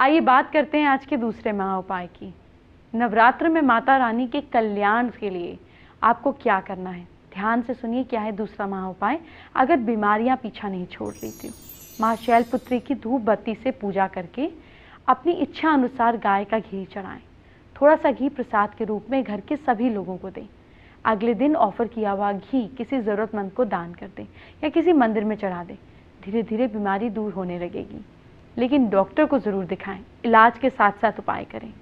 आइए बात करते हैं आज के दूसरे महा उपाय की नवरात्र में माता रानी के कल्याण के लिए आपको क्या करना है ध्यान से सुनिए क्या है दूसरा महा उपाय अगर बीमारियां पीछा नहीं छोड़ लेती माँ शैलपुत्री की धूप बत्ती से पूजा करके अपनी इच्छा अनुसार गाय का घी चढ़ाएं थोड़ा सा घी प्रसाद के रूप में घर के सभी लोगों को दें अगले दिन ऑफर किया हुआ घी किसी ज़रूरतमंद को दान कर दें या किसी मंदिर में चढ़ा दें धीरे धीरे बीमारी दूर होने लगेगी लेकिन डॉक्टर को ज़रूर दिखाएं इलाज के साथ साथ उपाय करें